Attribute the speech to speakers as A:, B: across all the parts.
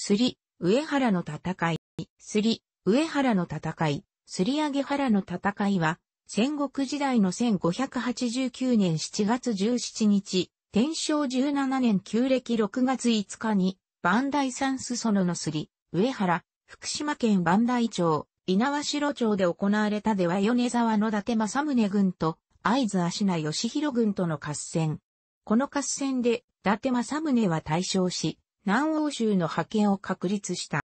A: すり、上原の戦い、すり、上原の戦い、すり上げ原の戦いは、戦国時代の1589年7月17日、天正17年旧暦6月5日に、万代山裾野のすり、上原、福島県万代町、稲苗城町で行われたでは米沢の伊達政宗軍と、会津足名義弘軍との合戦。この合戦で、伊達政宗は大勝し、南欧州の覇権を確立した。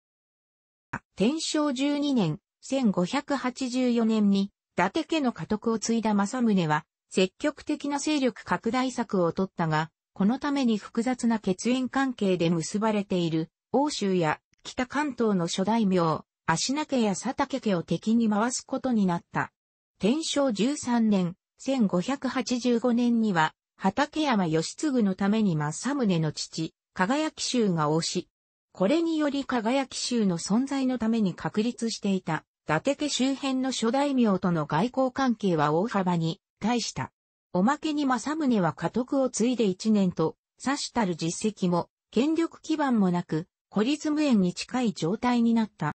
A: 天正12年、1584年に、伊達家の家督を継いだ正宗は、積極的な勢力拡大策を取ったが、このために複雑な血縁関係で結ばれている、欧州や北関東の諸大名、足名家や佐竹家を敵に回すことになった。天正13年、1585年には、畠山義継のために正宗の父、輝き州が推し。これにより輝き州の存在のために確立していた、伊達家周辺の諸大名との外交関係は大幅に、対した。おまけに政宗は家督を継いで一年と、さしたる実績も、権力基盤もなく、孤立無縁に近い状態になった。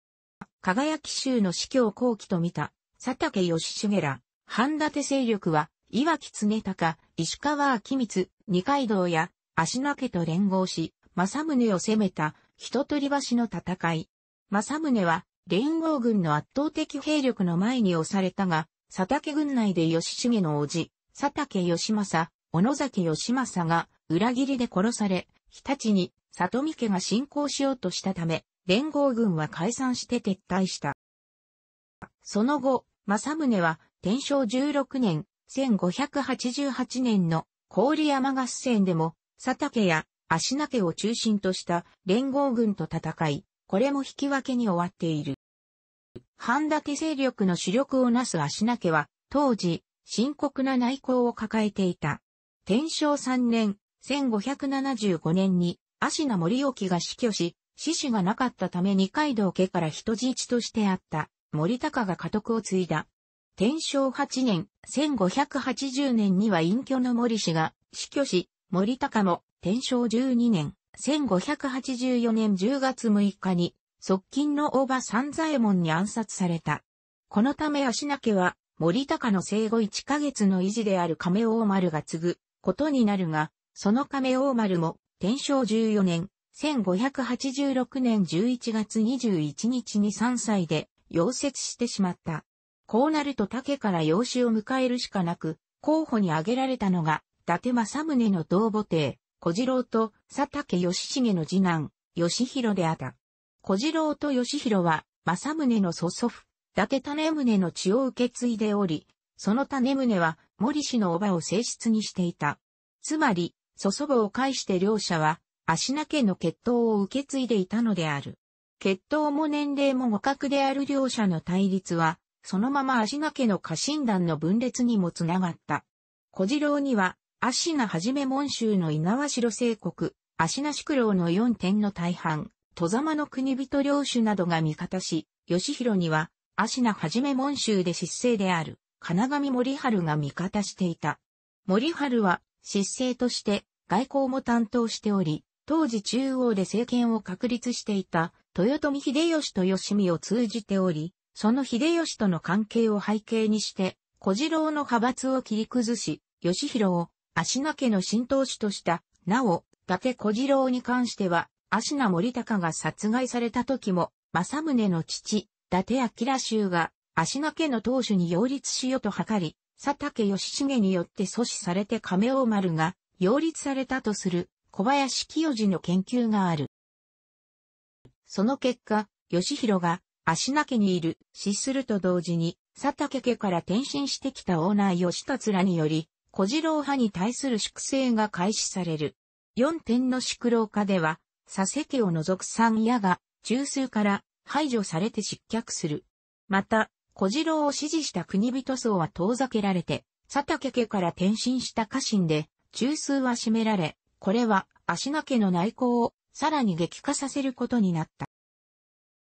A: 輝き州の司教後期と見た、佐竹義重ら、半立勢力は、岩木常高、石川明光、二階堂や、足名家と連合し、正宗を攻めた、一取り橋の戦い。正宗は、連合軍の圧倒的兵力の前に押されたが、佐竹軍内で吉重の叔父、佐竹義政、小野崎義政が裏切りで殺され、日立に里見家が侵攻しようとしたため、連合軍は解散して撤退した。その後、正宗は天正16年、1588年の郡山合戦でも佐竹や足名家を中心とした連合軍と戦い、これも引き分けに終わっている。半立勢力の主力をなす足名家は、当時、深刻な内向を抱えていた。天正3年、1575年に、足名森沖が死去し、死死がなかったため二階堂家から人質としてあった森高が家督を継いだ。天正8年、1580年には隠居の森氏が死去し、森高も、天正12年、1584年10月6日に、側近の大場三左衛門に暗殺された。このため足名家は、森高の生後1ヶ月の維持である亀大丸が継ぐことになるが、その亀大丸も、天正14年、1586年11月21日に3歳で、溶接してしまった。こうなると竹から養子を迎えるしかなく、候補に挙げられたのが、達政宗の同母弟、小次郎と佐竹義重の次男、義弘であった。小次郎と義弘は、政宗の祖祖父、伊達種宗の血を受け継いでおり、その種宗は森氏の叔母を正室にしていた。つまり、祖祖母を介して両者は、足名家の血統を受け継いでいたのである。血統も年齢も互角である両者の対立は、そのまま足名家の家臣団の分裂にもつながった。小次郎には、シ名はじめ門州の稲和城聖国、シ名宿老の四点の大半、戸様の国人領主などが味方し、義弘には、シ名はじめ門州で失勢である、金上森春が味方していた。森春は、失勢として、外交も担当しており、当時中央で政権を確立していた、豊臣秀吉と吉見を通じており、その秀吉との関係を背景にして、小次郎の派閥を切り崩し、吉弘を足名家の新当主とした、なお、伊達小次郎に関しては、足名森高が殺害された時も、政宗の父、伊達明衆が、足名家の当主に擁立しようと図り、佐竹義重によって阻止されて亀尾丸が、擁立されたとする、小林清治の研究がある。その結果、義弘が、足名家にいる、死すると同時に、佐竹家から転身してきたオーナー義達らにより、小次郎派に対する粛清が開始される。四点の宿老家では、佐世家を除く三家が中枢から排除されて失脚する。また、小次郎を支持した国人層は遠ざけられて、佐竹家から転身した家臣で、中枢は占められ、これは足名家の内向をさらに激化させることになった。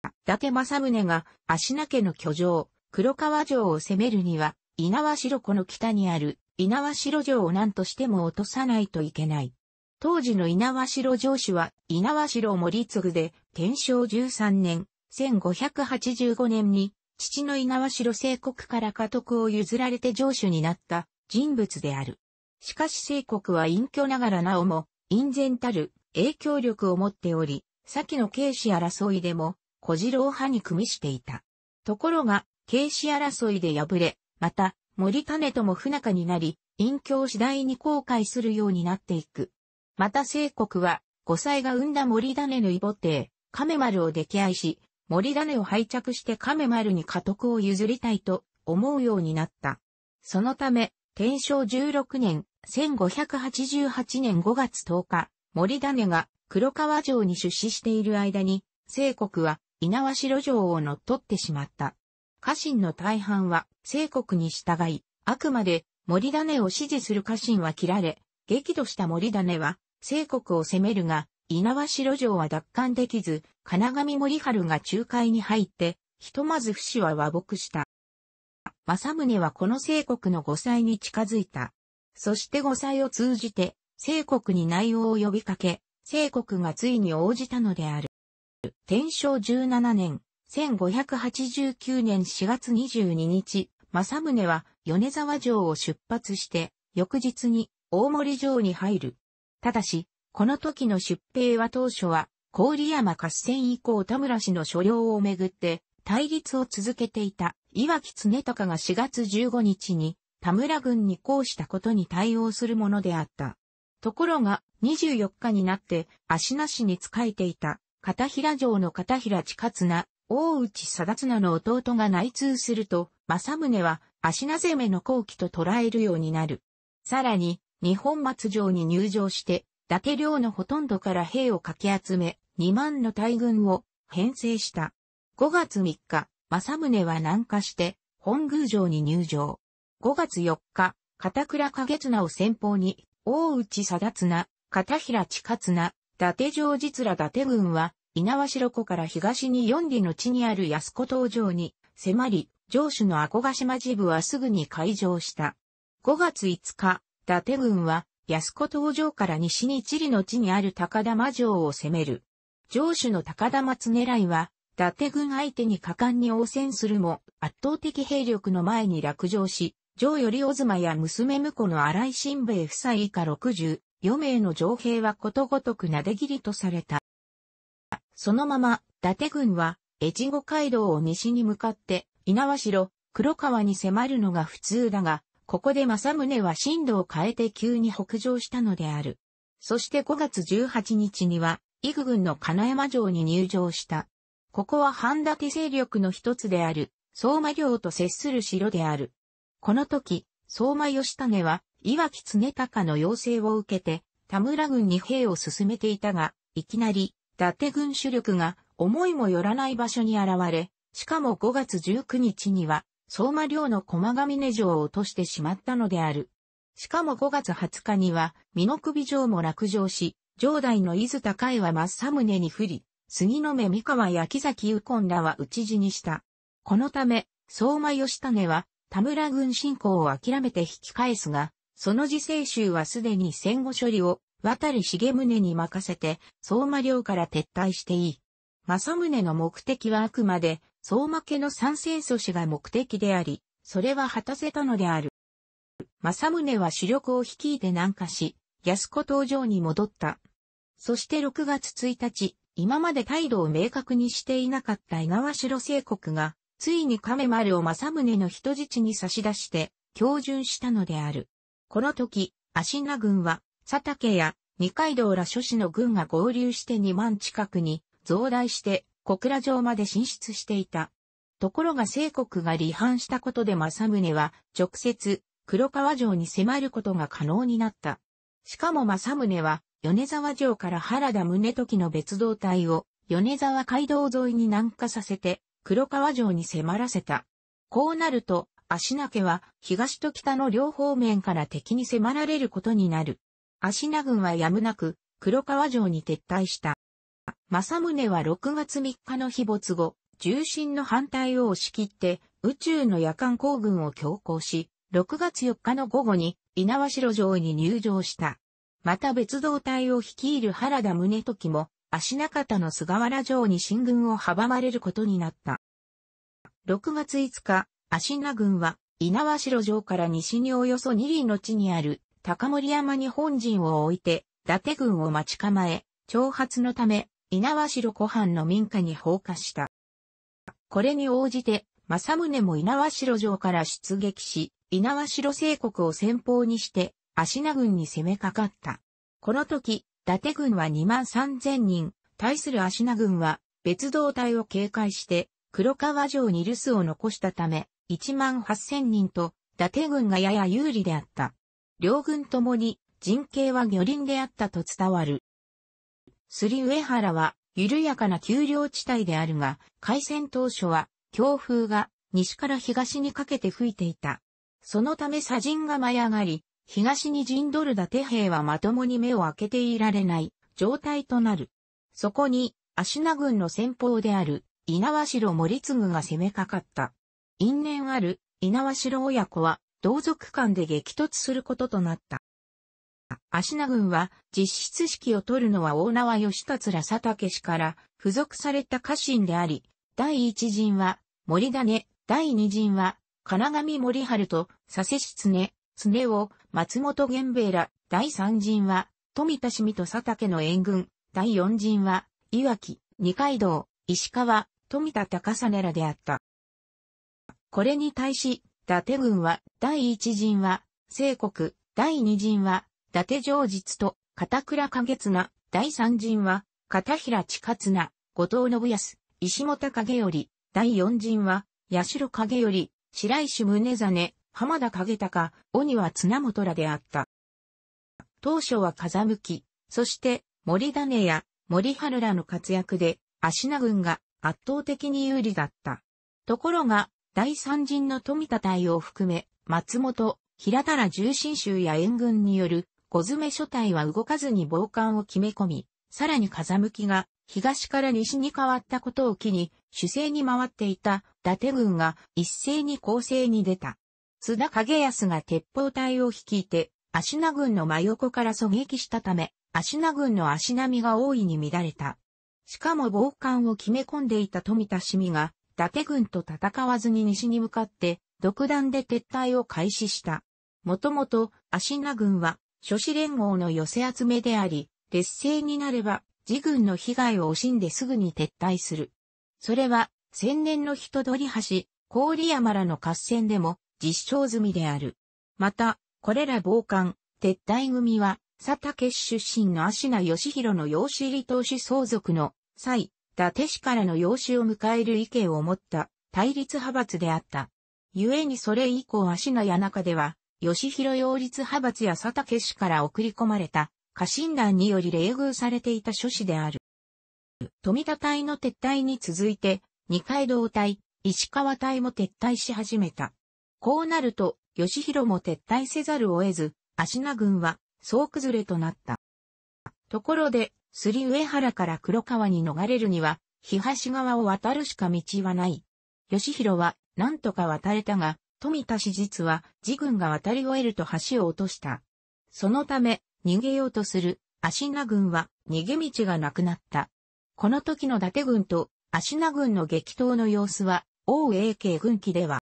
A: 伊達政宗が足名家の居城、黒川城を攻めるには、稲葉白湖の北にある猪苗代城を何としても落とさないといけない。当時の猪苗代城主は猪苗代森次で、天正13年、1585年に、父の猪苗代聖国から家督を譲られて城主になった人物である。しかし聖国は隠居ながらなおも、隠然たる影響力を持っており、先の慶視争いでも、小次郎派に組みしていた。ところが、慶視争いで敗れ、また、森種とも不仲になり、隠居を次第に後悔するようになっていく。また聖国は、五歳が生んだ森種の異母帝、亀丸を溺愛し、森種を拝着して亀丸に家督を譲りたいと思うようになった。そのため、天正16年、1588年5月10日、森種が黒川城に出資している間に、聖国は稲苗路城を乗っ取ってしまった。家臣の大半は、聖国に従い、あくまで森種を支持する家臣は切られ、激怒した森種は、聖国を攻めるが、稲葉城城は奪還できず、金上森春が仲介に入って、ひとまず不死は和睦した。正宗はこの聖国の五歳に近づいた。そして五歳を通じて、聖国に内容を呼びかけ、聖国がついに応じたのである。天正17年、1589年4月22日、正宗は米沢城を出発して、翌日に大森城に入る。ただし、この時の出兵は当初は、郡山合戦以降田村氏の所領をめぐって、対立を続けていた岩木常高が4月15日に田村軍に抗したことに対応するものであった。ところが24日になって足なしに仕えていた片平城の片平近綱大内貞綱の弟が内通すると、正宗は足な攻めの後期と捉えるようになる。さらに、日本末城に入城して、伊達領のほとんどから兵をかけ集め、2万の大軍を編成した。5月3日、正宗は南下して、本宮城に入城。5月4日、片倉景綱を先方に、大内貞綱、片平近綱、伊達城実ら伊達軍は、猪苗代湖から東に四里の地にある安子島上に迫り、上主の阿古ヶ島事部はすぐに開場した。5月5日、伊達軍は安子島上から西に地里の地にある高田城を攻める。上主の高田松狙いは、伊達軍相手に果敢に応戦するも、圧倒的兵力の前に落城し、城より小妻や娘婿の荒井新兵衛夫妻以下64名の城兵はことごとくなで切りとされた。そのまま、伊達軍は、越後街道を西に向かって、稲葉城、黒川に迫るのが普通だが、ここで正宗は進路を変えて急に北上したのである。そして5月18日には、伊具軍の金山城に入城した。ここは半立勢力の一つである、相馬領と接する城である。この時、相馬義種は、岩木常高の要請を受けて、田村軍に兵を進めていたが、いきなり、達軍主力が思いもよらない場所に現れ、しかも5月19日には、相馬領の駒ヶ峰城を落としてしまったのである。しかも5月20日には、美濃首城も落城し、城代の伊豆高江は真っ正胸に降り、杉の目三河や木崎右近らは討ち死にした。このため、相馬義種は、田村軍進攻を諦めて引き返すが、その自制州はすでに戦後処理を渡り重宗に任せて、相馬領から撤退していい。正宗の目的はあくまで、相馬家の参戦阻止が目的であり、それは果たせたのである。正宗は主力を率いて南下し、安子登場に戻った。そして6月1日、今まで態度を明確にしていなかった江川城聖国が、ついに亀丸を正宗の人質に差し出して、強順したのである。この時、足名軍は、佐竹や二階堂ら諸氏の軍が合流して2万近くに増大して小倉城まで進出していた。ところが聖国が離反したことで政宗は直接黒川城に迫ることが可能になった。しかも政宗は米沢城から原田宗時の別動隊を米沢街道沿いに南下させて黒川城に迫らせた。こうなると足名家は東と北の両方面から敵に迫られることになる。足名軍はやむなく、黒川城に撤退した。正宗は6月3日の日没後、重臣の反対を押し切って、宇宙の夜間行軍を強行し、6月4日の午後に、稲和城城に入城した。また別動隊を率いる原田宗時も、足中田の菅原城に進軍を阻まれることになった。6月5日、足名軍は、稲和城城から西におよそ2里の地にある高森山に本陣を置いて、伊達軍を待ち構え、挑発のため、稲和城湖畔の民家に放火した。これに応じて、政宗も稲和城城から出撃し、稲和城西国を先方にして、足名軍に攻めかかった。この時、伊達軍は2万3000人、対する足名軍は別動隊を警戒して、黒川城に留守を残したため、1万8000人と、伊達軍がやや有利であった。両軍ともに陣形は魚林であったと伝わる。すり上原は緩やかな丘陵地帯であるが、開戦当初は強風が西から東にかけて吹いていた。そのため砂塵が舞い上がり、東に陣取る伊達兵はまともに目を開けていられない状態となる。そこに、芦名軍の先方である猪苗代森次が攻めかかった。因縁ある猪苗代親子は同族間で激突することとなった。足名軍は実質指揮を取るのは大縄義達ら佐竹氏から付属された家臣であり、第一陣は森種、第二陣は金上森春と佐世室根、常を松本源兵衛ら、第三陣は富田市美と佐竹の援軍、第四陣は岩木、二階堂、石川、富田高実らであった。これに対し、伊達軍は、第一陣は、西国、第二陣は、伊達上実と、片倉景綱、第三陣は、片平近綱、後藤信康、石本影より、第四陣は、八代影より、白石宗真、浜田影高、鬼は綱本らであった。当初は風向き、そして森種や森春らの活躍で、足名軍が圧倒的に有利だった。ところが、第三陣の富田隊を含め、松本、平田ら重心衆や援軍による、小詰所隊は動かずに防寒を決め込み、さらに風向きが東から西に変わったことを機に、主勢に回っていた伊達軍が一斉に攻勢に出た。津田景康が鉄砲隊を率いて、足名軍の真横から狙撃したため、足名軍の足並みが大いに乱れた。しかも防寒を決め込んでいた富田市民が、伊達軍と戦わずに西に向かって、独断で撤退を開始した。もともと、足名軍は、諸子連合の寄せ集めであり、劣勢になれば、自軍の被害を惜しんですぐに撤退する。それは、千年の人取り橋、郡山らの合戦でも実証済みである。また、これら傍観、撤退組は、佐竹出身の芦名義弘の養子離投主相続の際、た手氏からの養子を迎える意見を持った対立派閥であった。故にそれ以降足名谷中では、吉弘擁立派閥や佐竹氏から送り込まれた家臣団により冷遇されていた諸子である。富田隊の撤退に続いて、二階堂隊、石川隊も撤退し始めた。こうなると、吉弘も撤退せざるを得ず、芦名軍は総崩れとなった。ところで、すり上原から黒川に逃れるには、日橋川を渡るしか道はない。義弘は、なんとか渡れたが、富田氏実は、自軍が渡り終えると橋を落とした。そのため、逃げようとする、足名軍は、逃げ道がなくなった。この時の伊達軍と、足名軍の激闘の様子は、王英慶軍記では、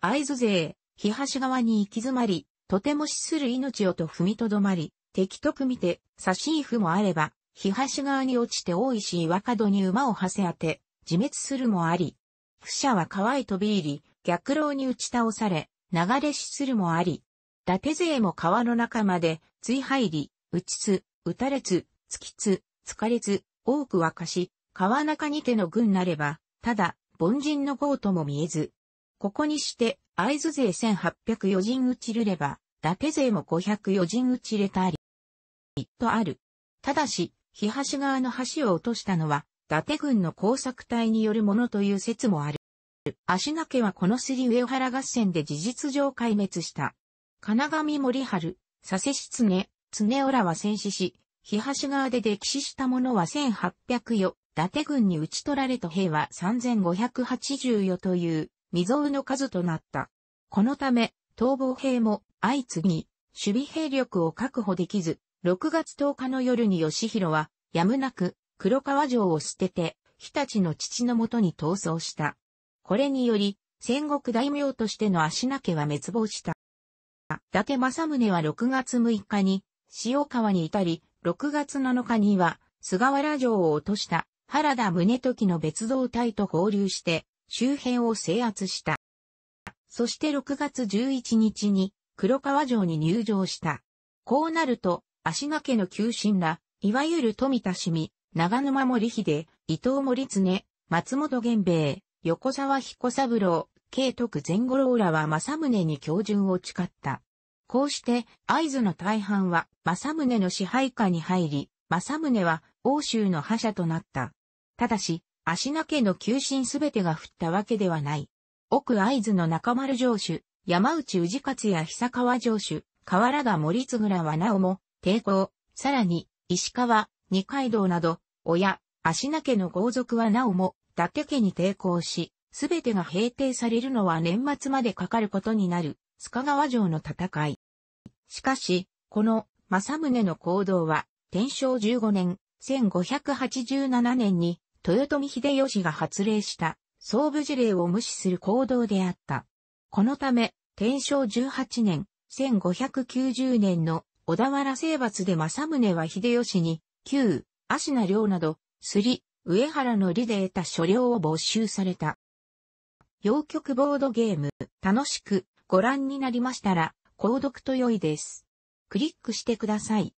A: 会津勢、日橋側に行き詰まり、とても死する命をと踏みとどまり、敵得見て、差しイフもあれば、日端側に落ちて大石岩角に馬を馳せ当て、自滅するもあり。不者は川へ飛び入り、逆浪に打ち倒され、流れ死するもあり。伊達勢も川の中まで、つい入り、打ちつ、打たれつ、突きつ、疲れつ、多く沸かし、川中にての軍なれば、ただ、凡人の豪とも見えず。ここにして、合図勢1804人打ちるれば、伊達勢も504人打ちれたり。とある。ただし、東側の橋を落としたのは、伊達軍の工作隊によるものという説もある。足名家はこのすり上原合戦で事実上壊滅した。金上森春、佐世し常、常浦は戦死し、東側で溺死した者は1800よ、伊達軍に討ち取られた兵は3580よという未曾有の数となった。このため、逃亡兵も相次ぎ、守備兵力を確保できず、6月10日の夜に義弘は、やむなく、黒川城を捨てて、日立の父のもとに逃走した。これにより、戦国大名としての足名家は滅亡した。伊達政宗は6月6日に、塩川に至り、6月7日には、菅原城を落とした原田宗時の別動隊と合流して、周辺を制圧した。そして6月11日に黒川城に入城した。こうなると、足掛けの旧臣ら、いわゆる富田市民、長沼森秀、伊藤森常、松本源兵衛、横沢彦三郎、慶徳前五郎らは正宗に教順を誓った。こうして、合図の大半は正宗の支配下に入り、正宗は欧州の覇者となった。ただし、足掛けの旧臣すべてが振ったわけではない。奥合図の中丸城主、山内氏勝や久川城主、河原田森津倉はなおも、抵抗、さらに、石川、二階堂など、親、足名家の豪族はなおも、伊達家に抵抗し、すべてが平定されるのは年末までかかることになる、須賀川城の戦い。しかし、この、政宗の行動は、天正15年、1587年に、豊臣秀吉が発令した、総武事令を無視する行動であった。このため、天正18年、1590年の小田原征伐で政宗は秀吉に、旧、芦名領など、すり、上原の利で得た所領を没収された。洋曲ボードゲーム、楽しくご覧になりましたら、購読と良いです。クリックしてください。